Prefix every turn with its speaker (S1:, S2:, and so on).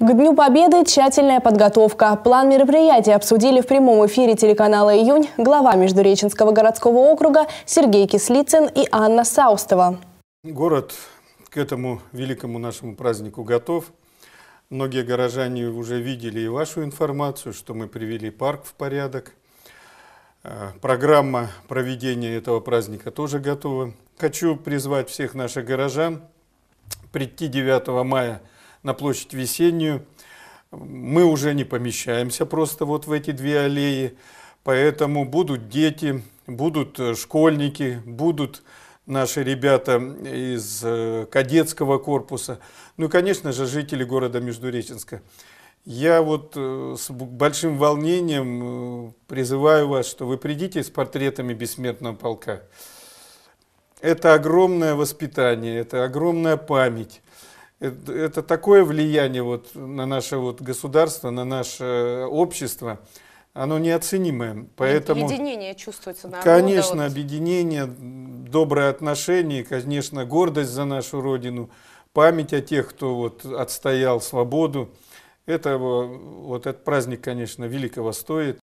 S1: К Дню Победы тщательная подготовка. План мероприятия обсудили в прямом эфире телеканала «Июнь» глава Междуреченского городского округа Сергей Кислицын и Анна Саустова.
S2: Город к этому великому нашему празднику готов. Многие горожане уже видели и вашу информацию, что мы привели парк в порядок. Э, программа проведения этого праздника тоже готова. Хочу призвать всех наших горожан прийти 9 мая – на площадь Весеннюю. Мы уже не помещаемся просто вот в эти две аллеи, поэтому будут дети, будут э, школьники, будут наши ребята из э, кадетского корпуса, ну и, конечно же, жители города Междуреченска. Я вот э, с большим волнением призываю вас, что вы придите с портретами бессмертного полка. Это огромное воспитание, это огромная память это, это такое влияние вот на наше вот государство, на наше общество, оно неоценимое. Поэтому, объединение чувствуется. Народа, конечно, вот. объединение, добрые отношения, конечно, гордость за нашу Родину, память о тех, кто вот отстоял свободу. Это, вот этот праздник, конечно, великого стоит.